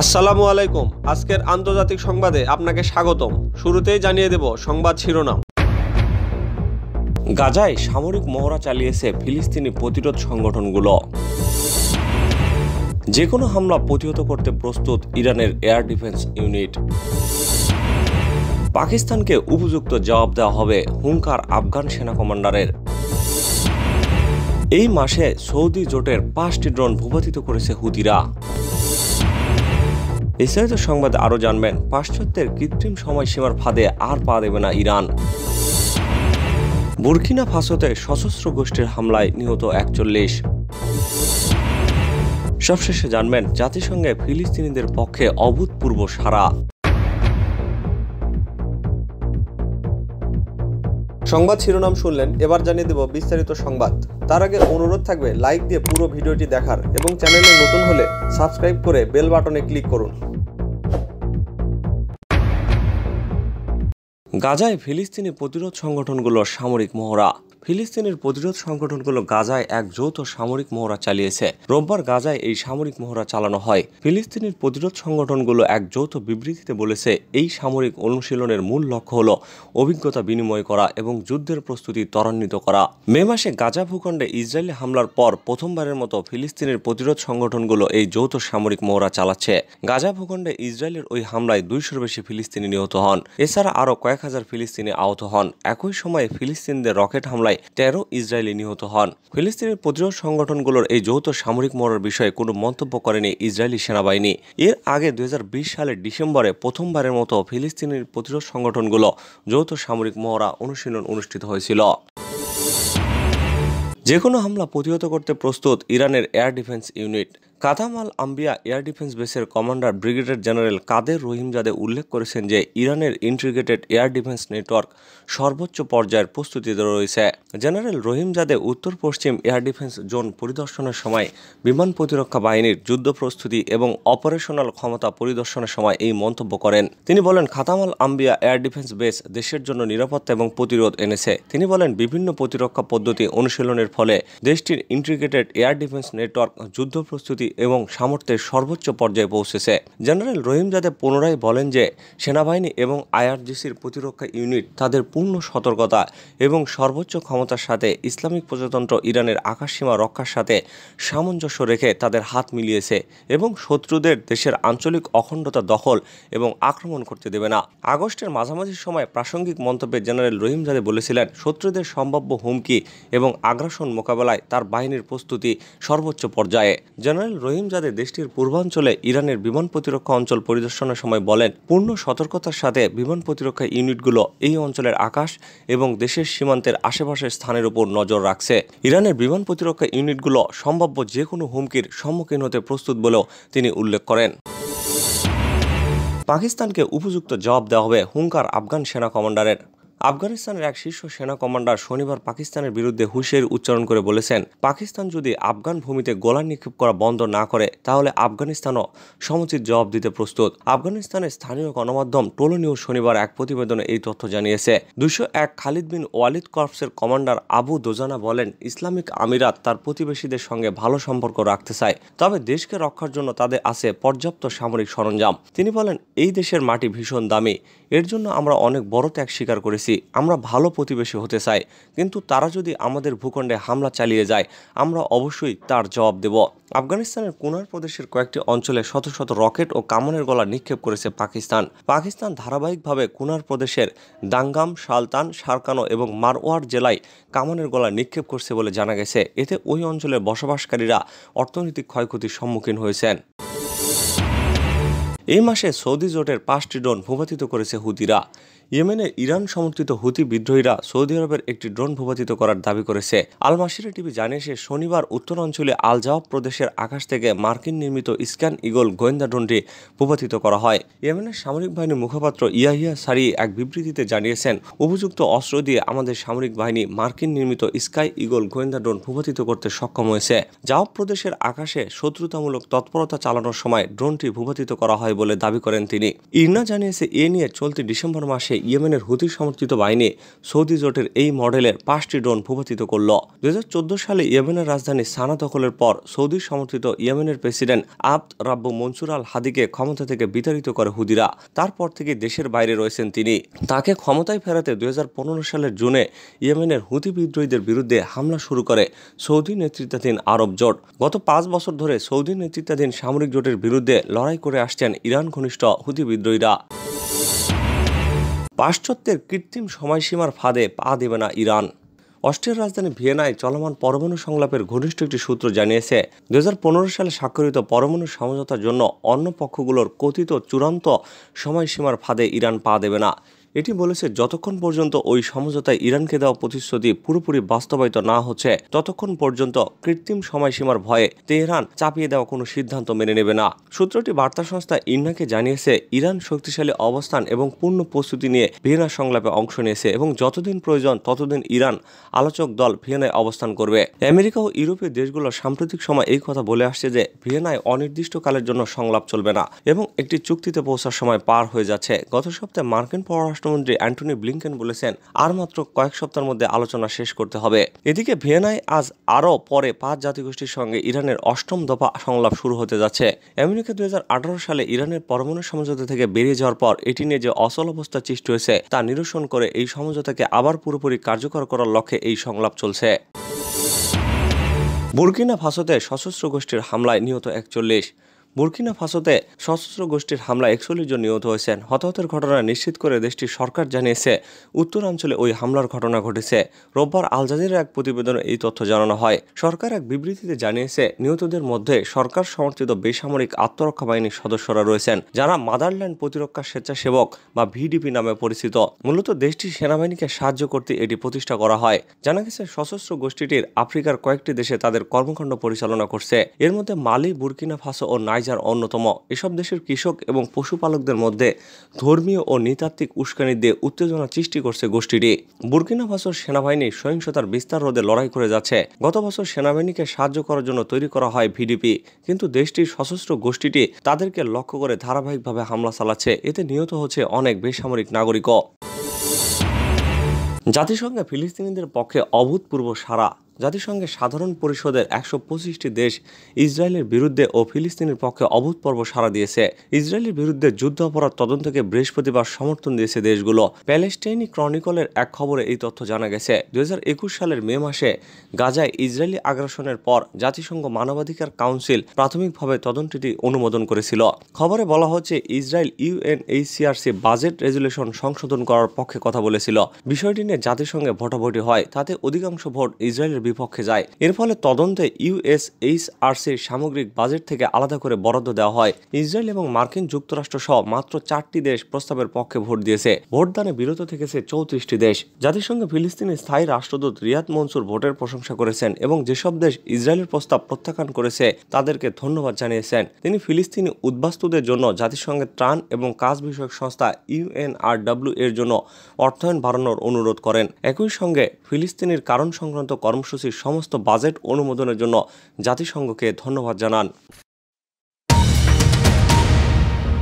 আসসালামু আলাইকুম আজকের আন্তর্জাতিক সংবাদে আপনাকে স্বাগতম শুরুতেই জানিয়ে দেব সংবাদ শিরোনাম গাজায় সামরিক মহড়া চালিয়েছে ফিলিস্তিনি প্রতিরোধ সংগঠনগুলো যে কোনো হামলা প্রতিহত করতে প্রস্তুত ইরানের এয়ার ডিফেন্স ইউনিট পাকিস্তানকে উপযুক্ত জবাব দেওয়া হবে হুঙ্কার আফগান সেনা কমান্ডারের এই মাসে সৌদি জোটের পাঁচটি ড্রোন ভূপাতিত করেছে হুদিরা বিস্তারিত সংবাদে আরও জানবেন পাশ্চাত্যের কৃত্রিম সময়সীমার ফাঁদে আর পা দেবে না ইরান বুর্কিনা ফাসোতে সশস্ত্র গোষ্ঠীর হামলায় নিহত একচল্লিশ সবশেষে জানবেন জাতিসংঘে ফিলিস্তিনিদের পক্ষে অভূতপূর্ব সারা সংবাদ শিরোনাম শুনলেন এবার জানিয়ে দেব বিস্তারিত সংবাদ তার আগে অনুরোধ থাকবে লাইক দিয়ে পুরো ভিডিওটি দেখার এবং চ্যানেলে নতুন হলে সাবস্ক্রাইব করে বেল বাটনে ক্লিক করুন গাজায় ফিলিস্তিনি প্রতিরোধ সংগঠনগুলোর সামরিক মহড়া ফিলিস্তিনের প্রতিরোধ সংগঠনগুলো গাজায় এক যৌথ সামরিক মহড়া চালিয়েছে রোববার গাজায় এই সামরিক মহড়া চালানো হয় ফিলিস্তিনের প্রতিরোধ সংগঠনগুলো এক যৌথ বিবৃতিতে বলেছে এই সামরিক অনুশীলনের মূল লক্ষ্য হল অভিজ্ঞতা বিনিময় করা এবং যুদ্ধের প্রস্তুতি ত্বরান্বিত করা মে মাসে গাজা ভূখণ্ডে ইসরায়েলি হামলার পর প্রথমবারের মতো ফিলিস্তিনের প্রতিরোধ সংগঠনগুলো এই যৌথ সামরিক মহড়া চালাচ্ছে গাজা ভূখণ্ডে ইসরায়েলের ওই হামলায় দুইশোর বেশি ফিলিস্তিনি নিহত হন এছাড়া আরও কয়েক হাজার ফিলিস্তিনি আহত হন একই সময়ে ফিলিস্তিনদের রকেট হামলায় হামলায় তেরো ইসরায়েলি নিহত হন ফিলিস্তিনের প্রতিরোধ সংগঠনগুলোর এই যৌথ সামরিক মরার বিষয়ে কোনো মন্তব্য করেনি ইসরায়েলি সেনাবাহিনী এর আগে দু সালের ডিসেম্বরে প্রথমবারের মতো ফিলিস্তিনের প্রতিরোধ সংগঠনগুলো যৌথ সামরিক মহড়া অনুশীলন অনুষ্ঠিত হয়েছিল যে কোনো হামলা প্রতিহত করতে প্রস্তুত ইরানের এয়ার ডিফেন্স ইউনিট কাদামাল আম্বিয়া এয়ার ডিফেন্স বেসের commander brigadier general Qader Rahimzadeh উল্লেখ করেছেন যে ইরানের ইন্টিগ্রেটেড এয়ার ডিফেন্স নেটওয়ার্ক সর্বোচ্চ পর্যায়ের প্রস্তুতিতে রয়েছে জেনারেল রহিমজাদে উত্তর পশ্চিম এয়ার ডিফেন্স জোন পরিদর্শনের সময় বিমান প্রতিরক্ষা বাহিনীর যুদ্ধ প্রস্তুতি এবং অপারেশনাল ক্ষমতা পরিদর্শনের সময় এই মন্তব্য করেন তিনি বলেন খাতামাল আম্বিয়া এয়ার ডিফেন্স বেস দেশের জন্য নিরাপত্তা এবং প্রতিরোধ এনেছে তিনি বলেন বিভিন্ন প্রতিরক্ষা পদ্ধতি অনুশীলনের ফলে দেশটির ইন্টিগ্রেটেড এয়ার ডিফেন্স নেটওয়ার্ক যুদ্ধ প্রস্তুতি এবং সামর্থ্যের সর্বোচ্চ পর্যায়ে পৌঁছেছে জেনারেল রহিমজাদে পুনরায় বলেন যে সেনাবাহিনী এবং আইআরজিসির প্রতিরক্ষা ইউনিট তাদের পূর্ণ সতর্কতা এবং সর্বোচ্চ ক্ষমতার সাথে ইসলামিক প্রজাতন্ত্র ইরানের আকাশসীমা রক্ষার সাথে সামঞ্জস্য রেখে তাদের হাত মিলিয়েছে এবং শত্রুদের দেশের আঞ্চলিক অখণ্ডতা দখল এবং আক্রমণ করতে দেবে না আগস্টের মাঝামাঝি সময় প্রাসঙ্গিক মন্তব্যে জেনারেল রহিমজাদে বলেছিলেন শত্রুদের সম্ভাব্য হুমকি এবং আগ্রাসন মোকাবেলায় তার বাহিনীর প্রস্তুতি সর্বোচ্চ পর্যায়ে জেনারেল রোহিমজাদের দেশটির পূর্বাঞ্চলে ইরানের বিমান প্রতিরক্ষা অঞ্চল পরিদর্শনের সময় বলেন পূর্ণ সতর্কতার সাথে বিমান প্রতিরক্ষা ইউনিটগুলো এই অঞ্চলের আকাশ এবং দেশের সীমান্তের আশেপাশের স্থানের উপর নজর রাখছে ইরানের বিমান প্রতিরক্ষা ইউনিটগুলো সম্ভাব্য যে কোনো হুমকির সম্মুখীন হতে প্রস্তুত বলেও তিনি উল্লেখ করেন পাকিস্তানকে উপযুক্ত জবাব দেওয়া হবে হুঙ্কার আফগান সেনা কমান্ডারের আফগানিস্তানের এক শীর্ষ সেনা কমান্ডার শনিবার পাকিস্তানের বিরুদ্ধে হুশের উচ্চারণ করে বলেছেন পাকিস্তান যদি আফগান ভূমিতে গোলা নিক্ষেপ করা বন্ধ না করে তাহলে আফগানিস্তানও সমুচিত জবাব দিতে প্রস্তুত আফগানিস্তানের স্থানীয় গণমাধ্যম টোলো নিউজ শনিবার এক প্রতিবেদনে এই তথ্য জানিয়েছে দুশো এক খালিদ বিন ওয়ালিদ কর্পসের কমান্ডার আবু দোজানা বলেন ইসলামিক আমিরাত তার প্রতিবেশীদের সঙ্গে ভালো সম্পর্ক রাখতে চায় তবে দেশকে রক্ষার জন্য তাদের আছে পর্যাপ্ত সামরিক সরঞ্জাম তিনি বলেন এই দেশের মাটি ভীষণ দামি এর জন্য আমরা অনেক বড় ত্যাগ স্বীকার করেছি প্রতিবেশী আমরা ভালো প্রতিবেশী হতে চাই কিন্তু তারা যদি আমাদের ভূখণ্ডে হামলা চালিয়ে যায় আমরা অবশ্যই তার জবাব দেব আফগানিস্তানের কুনার প্রদেশের কয়েকটি অঞ্চলে শত শত রকেট ও কামনের গলা নিক্ষেপ করেছে পাকিস্তান পাকিস্তান ধারাবাহিকভাবে কুনার প্রদেশের দাঙ্গাম সালতান সারকানো এবং মারওয়ার জেলায় কামানের গলা নিক্ষেপ করছে বলে জানা গেছে এতে ওই অঞ্চলের বসবাসকারীরা অর্থনৈতিক ক্ষয়ক্ষতির সম্মুখীন হয়েছেন এই মাসে সৌদি জোটের পাঁচটি ড্রোন ভূপাতিত করেছে হুদিরা ইয়েমেনে ইরান সমর্থিত হুতি বিদ্রোহীরা সৌদি আরবের একটি ড্রোন ভূপাতিত করার দাবি করেছে আল মাসিরা টিভি জানিয়েছে শনিবার উত্তর অঞ্চলে আল জাওয়াব প্রদেশের আকাশ থেকে মার্কিন নির্মিত স্ক্যান ইগল গোয়েন্দা ড্রোনটি ভূপাতিত করা হয় ইয়েমেনের সামরিক বাহিনীর মুখপাত্র ইয়াহিয়া সারি এক বিবৃতিতে জানিয়েছেন উপযুক্ত অস্ত্র দিয়ে আমাদের সামরিক বাহিনী মার্কিন নির্মিত স্কাই ইগল গোয়েন্দা ড্রোন ভূপাতিত করতে সক্ষম হয়েছে জাওয়াব প্রদেশের আকাশে শত্রুতামূলক তৎপরতা চালানোর সময় ড্রোনটি ভূপাতিত করা হয় বলে দাবি করেন তিনি ইরনা জানিয়েছে এ নিয়ে চলতি ডিসেম্বর মাসে ইয়েমেনের হুতি সমর্থিত বাহিনী সৌদি জোটের এই মডেলের পাঁচটি ড্রোন ভূপাতিত করল দু সালে ইয়েমেনের রাজধানী সানা দখলের পর সৌদি সমর্থিত ইয়েমেনের প্রেসিডেন্ট আব্দ রাব্বু মনসুর আল হাদিকে ক্ষমতা থেকে বিতাড়িত করে হুদিরা তারপর থেকে দেশের বাইরে রয়েছেন তিনি তাকে ক্ষমতায় ফেরাতে দু সালের জুনে ইয়েমেনের হুতি বিদ্রোহীদের বিরুদ্ধে হামলা শুরু করে সৌদি নেতৃত্বাধীন আরব জোট গত পাঁচ বছর ধরে সৌদি নেতৃত্বাধীন সামরিক জোটের বিরুদ্ধে লড়াই করে আসছেন ইরান ঘনিষ্ঠ হুতি বিদ্রোহীরা পাশ্চাত্যের কৃত্রিম সময়সীমার ফাঁদে পা দেবে না ইরান অস্ট্রিয়ার রাজধানী ভিয়েনায় চলমান পরমাণু সংলাপের ঘনিষ্ঠ একটি সূত্র জানিয়েছে দু সালে স্বাক্ষরিত পরমাণু সমঝোতার জন্য অন্য পক্ষগুলোর কথিত চূড়ান্ত সময়সীমার ফাঁদে ইরান পা দেবে না এটি বলেছে যতক্ষণ পর্যন্ত ওই সমঝোতায় ইরানকে দেওয়া প্রতিশ্রুতি পুরোপুরি বাস্তবায়িত না হচ্ছে ততক্ষণ পর্যন্ত কৃত্রিম সময়সীমার ভয়ে তেহরান চাপিয়ে দেওয়া কোনো সিদ্ধান্ত মেনে নেবে না সূত্রটি বার্তা সংস্থা ইন্নাকে জানিয়েছে ইরান শক্তিশালী অবস্থান এবং পূর্ণ প্রস্তুতি নিয়ে ভিয়েনা সংলাপে অংশ নিয়েছে এবং যতদিন প্রয়োজন ততদিন ইরান আলোচক দল ভিয়েনায় অবস্থান করবে আমেরিকা ও ইউরোপীয় দেশগুলো সাম্প্রতিক সময় এই কথা বলে আসছে যে ভিয়েনায় অনির্দিষ্টকালের জন্য সংলাপ চলবে না এবং একটি চুক্তিতে পৌঁছার সময় পার হয়ে যাচ্ছে গত সপ্তাহে মার্কিন পররাষ্ট্র পররাষ্ট্রমন্ত্রী অ্যান্টনি ব্লিংকেন বলেছেন আর মাত্র কয়েক সপ্তাহের মধ্যে আলোচনা শেষ করতে হবে এদিকে ভিয়েনায় আজ আরও পরে পাঁচ জাতিগোষ্ঠীর সঙ্গে ইরানের অষ্টম দফা সংলাপ শুরু হতে যাচ্ছে আমেরিকা দু সালে ইরানের পরমাণু সমঝোতা থেকে বেরিয়ে যাওয়ার পর এটি নিয়ে যে অচল অবস্থা সৃষ্টি হয়েছে তা নিরসন করে এই সমঝোতাকে আবার পুরোপুরি কার্যকর করার লক্ষ্যে এই সংলাপ চলছে বুর্কিনা ফাসোতে সশস্ত্র গোষ্ঠীর হামলায় নিহত একচল্লিশ বুর্কিনা ফাঁসোতে সশস্ত্র গোষ্ঠীর হামলা একচল্লিশ জন নিহত হয়েছেন হতাহতের ঘটনা নিশ্চিত করে দেশটির সরকার জানিয়েছে উত্তরাঞ্চলে ওই হামলার ঘটনা ঘটেছে রোববার আল এক প্রতিবেদনে এই তথ্য জানানো হয় সরকার এক বিবৃতিতে জানিয়েছে নিহতদের মধ্যে সরকার সমর্থিত বেসামরিক আত্মরক্ষা বাহিনীর সদস্যরা রয়েছেন যারা মাদারল্যান্ড প্রতিরক্ষা স্বেচ্ছাসেবক বা ভিডিপি নামে পরিচিত মূলত দেশটির সেনাবাহিনীকে সাহায্য করতে এটি প্রতিষ্ঠা করা হয় জানা গেছে সশস্ত্র গোষ্ঠীটির আফ্রিকার কয়েকটি দেশে তাদের কর্মকাণ্ড পরিচালনা করছে এর মধ্যে মালি বুর্কিনা ফাসো ও নাই নাইজার অন্যতম এসব দেশের কৃষক এবং পশুপালকদের মধ্যে ধর্মীয় ও নৃতাত্ত্বিক উস্কানি দিয়ে উত্তেজনা সৃষ্টি করছে গোষ্ঠীটি বুর্কিনা ফাসোর সেনাবাহিনী সহিংসতার বিস্তার রোধে লড়াই করে যাচ্ছে গত বছর সেনাবাহিনীকে সাহায্য করার জন্য তৈরি করা হয় ভিডিপি কিন্তু দেশটির সশস্ত্র গোষ্ঠীটি তাদেরকে লক্ষ্য করে ধারাবাহিকভাবে হামলা চালাচ্ছে এতে নিহত হচ্ছে অনেক বেসামরিক নাগরিকও জাতিসংঘে ফিলিস্তিনিদের পক্ষে অভূতপূর্ব সারা জাতিসংঘের সাধারণ পরিষদের একশো পঁচিশটি দেশ ইসরায়েলের বিরুদ্ধে ও ফিলিস্তিনের পক্ষে অভূতপূর্ব সাড়া দিয়েছে ইসরায়েলের বিরুদ্ধে যুদ্ধ অপরাধ তদন্তকে বৃহস্পতিবার সমর্থন দিয়েছে দেশগুলো প্যালেস্টাইনি ক্রনিকলের এক খবরে এই তথ্য জানা গেছে দু সালের মে মাসে গাজায় ইসরায়েলি আগ্রাসনের পর জাতিসংঘ মানবাধিকার কাউন্সিল প্রাথমিকভাবে তদন্তটি অনুমোদন করেছিল খবরে বলা হচ্ছে ইসরায়েল ইউএনএইচসিআরসি বাজেট রেজুলেশন সংশোধন করার পক্ষে কথা বলেছিল বিষয়টি নিয়ে জাতিসংঘে ভোটাভুটি হয় তাতে অধিকাংশ ভোট ইসরায়েলের বিপক্ষে যায় এর ফলে তদন্তে ইউএসএইচআরসির সামগ্রিক বাজেট থেকে আলাদা করে বরাদ্দ দেওয়া হয় ইসরায়েল এবং মার্কিন যুক্তরাষ্ট্র সহ মাত্র চারটি দেশ প্রস্তাবের পক্ষে ভোট দিয়েছে ভোটদানে বিরত থেকেছে চৌত্রিশটি দেশ জাতিসংঘে ফিলিস্তিনের স্থায়ী রাষ্ট্রদূত রিয়াদ মনসুর ভোটের প্রশংসা করেছেন এবং যেসব দেশ ইসরায়েলের প্রস্তাব প্রত্যাখ্যান করেছে তাদেরকে ধন্যবাদ জানিয়েছেন তিনি ফিলিস্তিনি উদ্বাস্তুদের জন্য জাতিসংঘের ত্রাণ এবং কাজ বিষয়ক সংস্থা ইউএনআরডব্লিউ এর জন্য অর্থায়ন বাড়ানোর অনুরোধ করেন একই সঙ্গে ফিলিস্তিনির কারণ সংক্রান্ত কর্মসূচি কর্মসূচির সমস্ত বাজেট অনুমোদনের জন্য জাতিসংঘকে ধন্যবাদ জানান